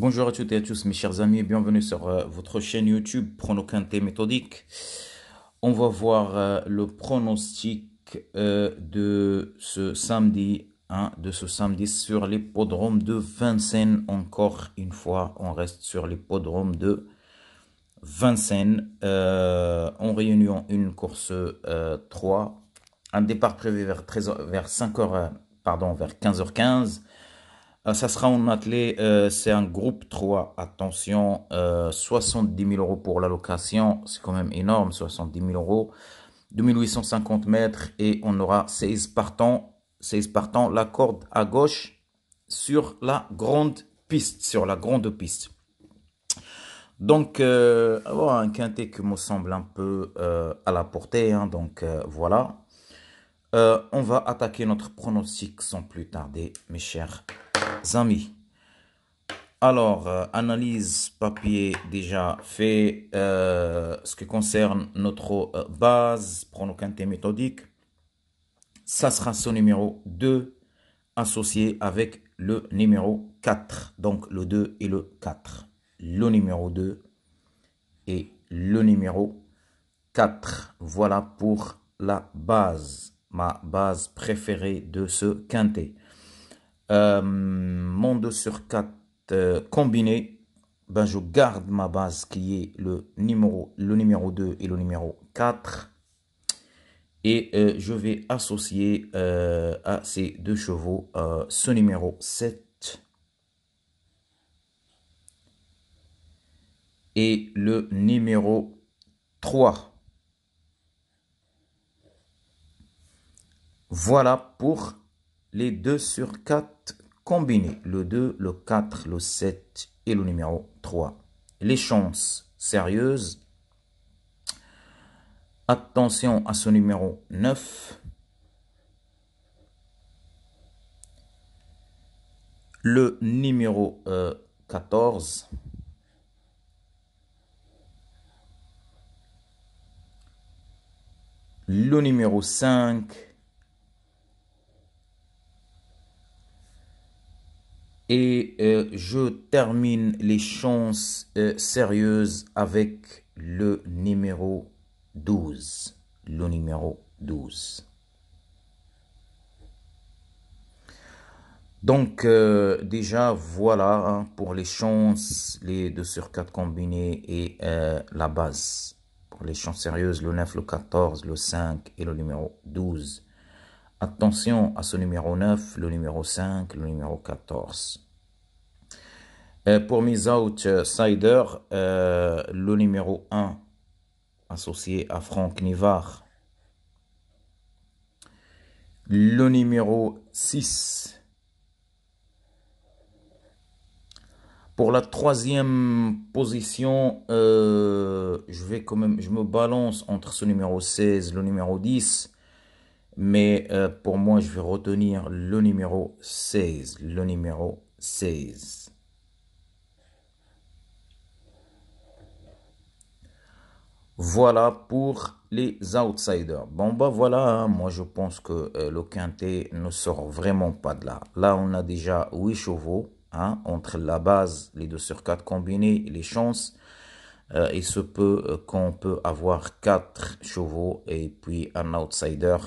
Bonjour à toutes et à tous mes chers amis et bienvenue sur euh, votre chaîne YouTube Pronoquinté méthodique. On va voir euh, le pronostic euh, de ce samedi, hein, de ce sur l'hippodrome de Vincennes. Encore une fois, on reste sur l'hippodrome de Vincennes en réunion une course 3. Un départ prévu vers, 13, vers 5 pardon, vers 15h15 euh, ça sera en atelier, euh, c'est un groupe 3. Attention, 70 euh, 000 euros pour la location, c'est quand même énorme, 70 000 euros. 2850 mètres et on aura 16 partants. 16 partants, la corde à gauche sur la grande piste, sur la grande piste. Donc, un quintet qui me semble un peu à la portée. Hein, donc, voilà. on va attaquer notre pronostic sans plus tarder, mes chers amis. Alors, euh, analyse papier déjà fait. Euh, ce qui concerne notre pour euh, base, quintés méthodiques, ça sera ce numéro 2 associé avec le numéro 4. Donc, le 2 et le 4. Le numéro 2 et le numéro 4. Voilà pour la base, ma base préférée de ce quintet. Euh, mon 2 sur 4 euh, combiné, ben je garde ma base qui est le numéro, le numéro 2 et le numéro 4. Et euh, je vais associer à ces deux chevaux ce numéro 7 et le numéro 3. Voilà pour les 2 sur 4 combinés, le 2, le 4, le 7 et le numéro 3. Les chances sérieuses. Attention à ce numéro 9. Le numéro 14. Euh, le numéro 5 Et euh, je termine les chances euh, sérieuses avec le numéro 12. Le numéro 12. Donc euh, déjà voilà hein, pour les chances, les 2 sur 4 combinés et la base. Pour les chances sérieuses, le 9, le 14, le 5 et le numéro 12. Attention à ce numéro 9, le numéro 5, le numéro 14. Euh, pour mes outsiders, euh, euh, le numéro 1 associé à Franck Nivard. Le numéro 6. Pour la troisième position, euh, je vais quand même, je me balance entre ce numéro 16, le numéro 10 mais euh, pour moi, je vais retenir le numéro 16. Le numéro 16. Voilà pour les outsiders. Bon, bah voilà, hein. moi je pense que euh, le quintet ne sort vraiment pas de là. Là, on a déjà 8 chevaux hein, entre la base, les 2 sur 4 combinés les chances. Euh, il se peut qu'on peut avoir 4 chevaux et puis un outsider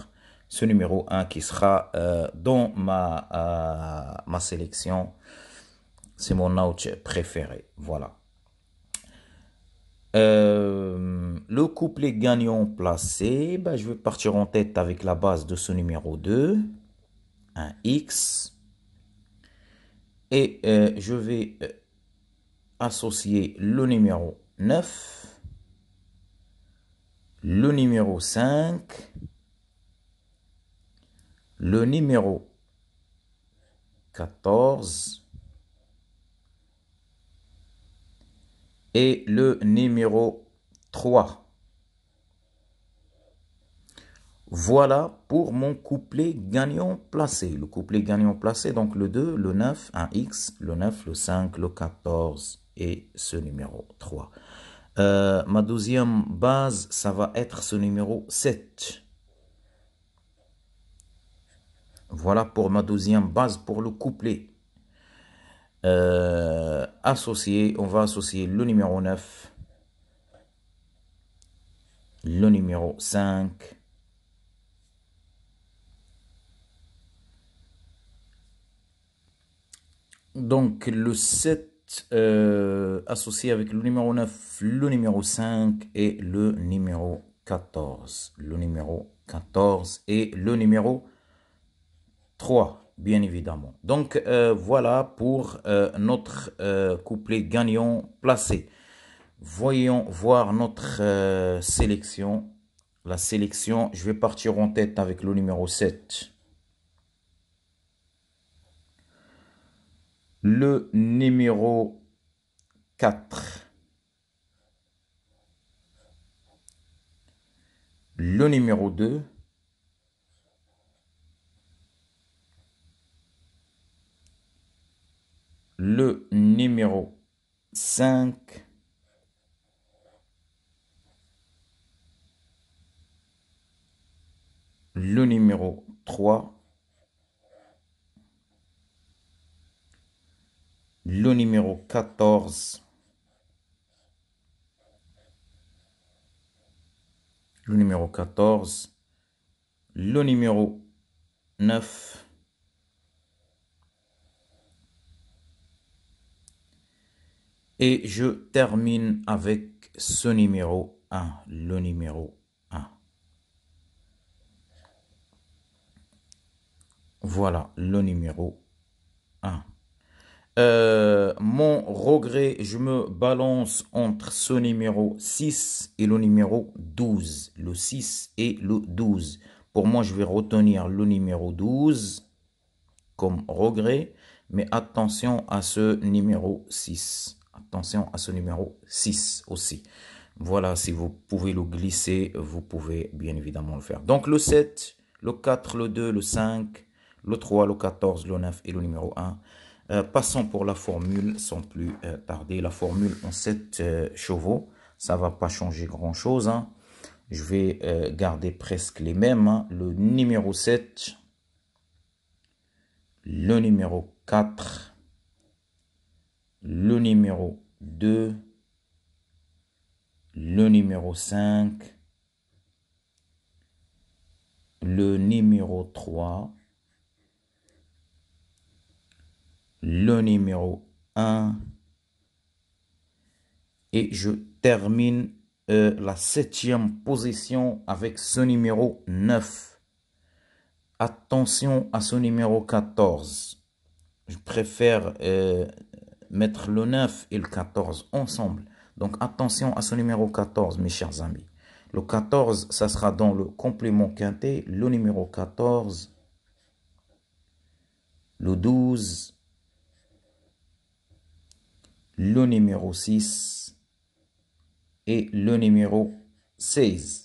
ce numéro 1 qui sera euh, dans ma, euh, ma sélection. C'est mon out préféré. Voilà. Euh, le couplet gagnant placé, bah, je vais partir en tête avec la base de ce numéro 2, un X. Et je vais associer le numéro 9, le numéro 5 le numéro 14 et le numéro 3. Voilà pour mon couplet gagnant placé. Le couplet gagnant placé, donc le 2, le 9, un X, le 9, le 5, le 14 et ce numéro 3. Euh, ma deuxième base, ça va être ce numéro 7. Voilà pour ma deuxième base pour le couplet. Euh, associé, on va associer le numéro 9, le numéro 5, donc le 7 euh, associé avec le numéro 9, le numéro 5 et le numéro 14, le numéro 14 et le numéro 3, bien évidemment. Donc euh, voilà pour euh, notre euh, couplet gagnant placé. Voyons voir notre sélection. La sélection, je vais partir en tête avec le numéro 7. Le numéro 4. Le numéro 2. 5 le numéro 3, le numéro 14, le numéro 14, le numéro 9, Et je termine avec ce numéro 1, le numéro 1. Voilà, le numéro 1. Euh, mon regret, je me balance entre ce numéro 6 et le numéro 12. Le 6 et le 12. Pour moi, je vais retenir le numéro 12 comme regret, mais attention à ce numéro 6 attention à ce numéro 6 aussi. Voilà, si vous pouvez le glisser, vous pouvez bien évidemment le faire. Donc le 7, le 4, le 2, le 5, le 3, le 14, le 9 et le numéro 1. Euh, passons pour la formule sans plus euh, tarder. La formule en 7 euh, chevaux, ça ne va pas changer grand-chose. Hein. Je vais garder presque les mêmes. Hein. Le numéro 7, le numéro 4, le numéro 2, le numéro 5, le numéro 3, le numéro 1 et je termine euh, la septième position avec ce numéro 9. Attention à ce numéro 14. Je préfère euh, mettre le 9 et le 14 ensemble. Donc attention à ce numéro 14, mes chers amis. Le 14, ça sera dans le complément quintet, le numéro 14, le 12, le numéro 6 et le numéro 16.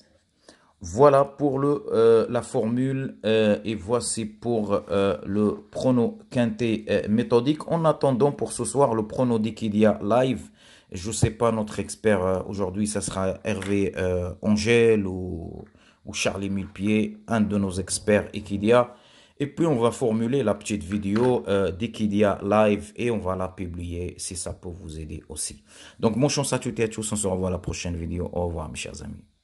Voilà pour le, euh, la formule euh, et voici pour euh, le prono quintet méthodique. En attendant pour ce soir le prono d'Ikidia live, je ne sais pas notre expert aujourd'hui, ce sera Hervé Angèle ou, ou Charlie Millepied, un de nos experts Ikidia. Et puis on va formuler la petite vidéo euh, Live et on va la publier si ça peut vous aider aussi. Donc mon chance à toutes et à tous, on se revoit à la prochaine vidéo. Au revoir mes chers amis.